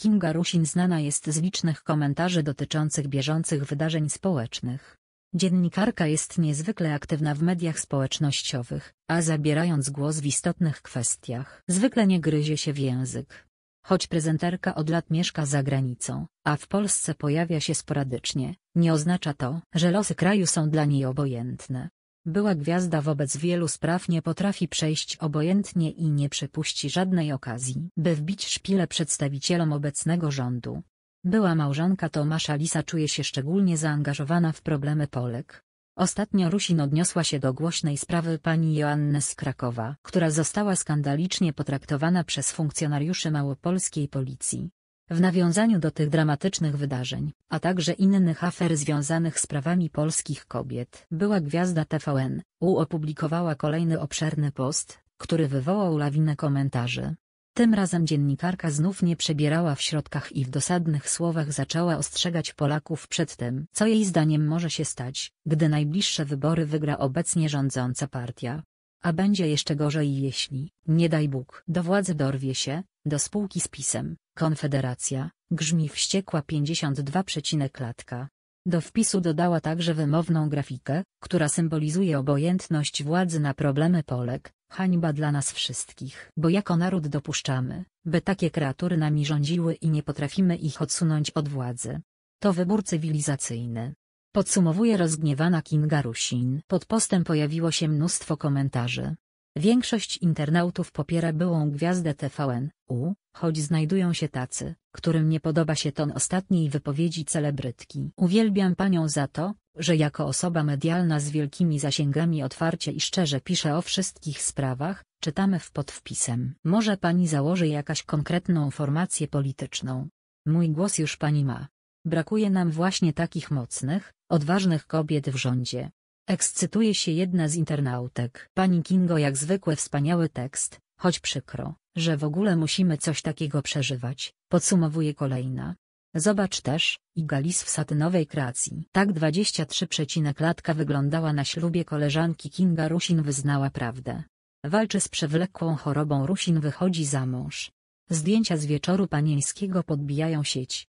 Kinga Rusin znana jest z licznych komentarzy dotyczących bieżących wydarzeń społecznych. Dziennikarka jest niezwykle aktywna w mediach społecznościowych, a zabierając głos w istotnych kwestiach, zwykle nie gryzie się w język. Choć prezenterka od lat mieszka za granicą, a w Polsce pojawia się sporadycznie, nie oznacza to, że losy kraju są dla niej obojętne. Była gwiazda wobec wielu spraw nie potrafi przejść obojętnie i nie przepuści żadnej okazji, by wbić szpilę przedstawicielom obecnego rządu. Była małżonka Tomasza Lisa czuje się szczególnie zaangażowana w problemy Polek. Ostatnio Rusin odniosła się do głośnej sprawy pani Joanny z Krakowa, która została skandalicznie potraktowana przez funkcjonariuszy małopolskiej policji. W nawiązaniu do tych dramatycznych wydarzeń, a także innych afer związanych z prawami polskich kobiet, była gwiazda TVN, U opublikowała kolejny obszerny post, który wywołał lawinę komentarzy. Tym razem dziennikarka znów nie przebierała w środkach i w dosadnych słowach zaczęła ostrzegać Polaków przed tym, co jej zdaniem może się stać, gdy najbliższe wybory wygra obecnie rządząca partia, a będzie jeszcze gorzej jeśli, nie daj Bóg, do władzy dorwie się, do spółki z pisem, Konfederacja, grzmi wściekła 52, latka. Do wpisu dodała także wymowną grafikę, która symbolizuje obojętność władzy na problemy Polek, hańba dla nas wszystkich. Bo jako naród dopuszczamy, by takie kreatury nami rządziły i nie potrafimy ich odsunąć od władzy. To wybór cywilizacyjny. Podsumowuje rozgniewana Kinga Rusin. Pod postem pojawiło się mnóstwo komentarzy. Większość internautów popiera byłą gwiazdę TVN, U, choć znajdują się tacy, którym nie podoba się ton ostatniej wypowiedzi celebrytki. Uwielbiam panią za to, że jako osoba medialna z wielkimi zasięgami otwarcie i szczerze pisze o wszystkich sprawach, czytamy w podwpisem. Może pani założy jakaś konkretną formację polityczną. Mój głos już pani ma. Brakuje nam właśnie takich mocnych, odważnych kobiet w rządzie. Ekscytuje się jedna z internautek. Pani Kingo jak zwykle wspaniały tekst, choć przykro, że w ogóle musimy coś takiego przeżywać, podsumowuje kolejna. Zobacz też, Igalis w satynowej kreacji. Tak 23 latka wyglądała na ślubie koleżanki Kinga Rusin wyznała prawdę. Walczy z przewlekłą chorobą Rusin wychodzi za mąż. Zdjęcia z wieczoru panieńskiego podbijają sieć.